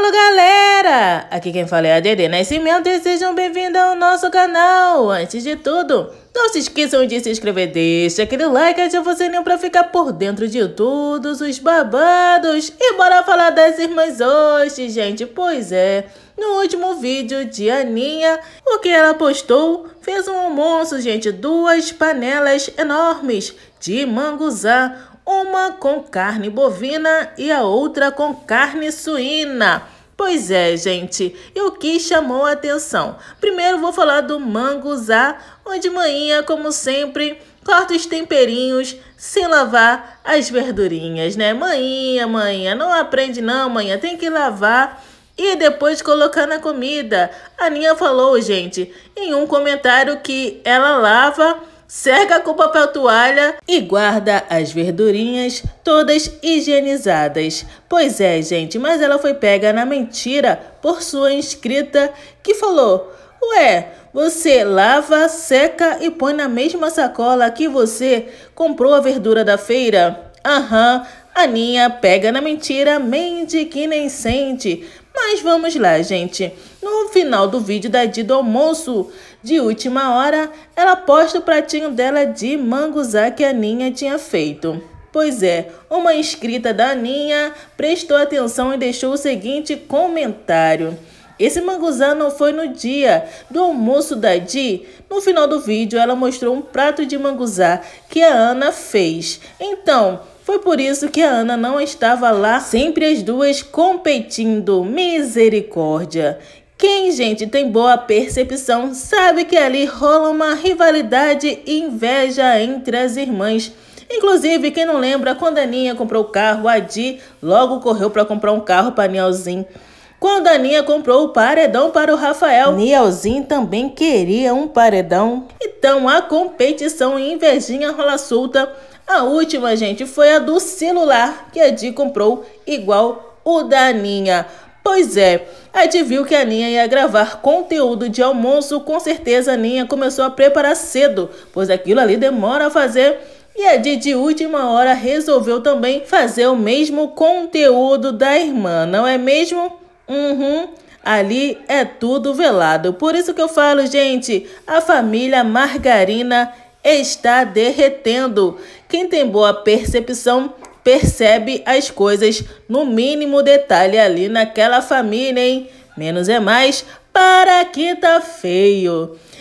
Fala galera, aqui quem fala é a Dede Nascimento e sejam bem-vindos ao nosso canal. Antes de tudo, não se esqueçam de se inscrever, deixa aquele like, ativa o sininho pra ficar por dentro de todos os babados. E bora falar das irmãs hoje, gente, pois é. No último vídeo de Aninha, o que ela postou, fez um almoço, gente, duas panelas enormes de manguzá, uma com carne bovina e a outra com carne suína. Pois é, gente, e o que chamou a atenção? Primeiro vou falar do manguzá, onde manhã, como sempre, corta os temperinhos sem lavar as verdurinhas, né? Manhã, manhã, não aprende não, manhã, tem que lavar e depois colocar na comida. A Ninha falou, gente, em um comentário que ela lava cerca com papel toalha e guarda as verdurinhas todas higienizadas. Pois é, gente, mas ela foi pega na mentira por sua inscrita que falou: Ué, você lava, seca e põe na mesma sacola que você comprou a verdura da feira? Aham, Aninha pega na mentira, mente que nem sente. Mas vamos lá, gente. No final do vídeo da Di do almoço de última hora, ela posta o pratinho dela de manguzá que a Aninha tinha feito. Pois é, uma inscrita da Aninha prestou atenção e deixou o seguinte comentário. Esse manguzá não foi no dia do almoço da Di. No final do vídeo, ela mostrou um prato de manguzá que a Ana fez. Então, foi por isso que a Ana não estava lá, sempre as duas competindo. Misericórdia! Quem, gente, tem boa percepção sabe que ali rola uma rivalidade e inveja entre as irmãs. Inclusive, quem não lembra, quando a Aninha comprou o carro, a Di logo correu para comprar um carro para Nielzinho. Quando a Aninha comprou o paredão para o Rafael, Nielzinho também queria um paredão. Então a competição em invejinha rola solta. A última, gente, foi a do celular, que a Di comprou igual o da Aninha. Pois é, a Di viu que a Aninha ia gravar conteúdo de almoço, com certeza a Aninha começou a preparar cedo, pois aquilo ali demora a fazer. E a Di de última hora resolveu também fazer o mesmo conteúdo da irmã, não é mesmo? Uhum. Ali é tudo velado. Por isso que eu falo, gente, a família margarina está derretendo. Quem tem boa percepção percebe as coisas no mínimo detalhe ali naquela família, hein? Menos é mais para que tá feio.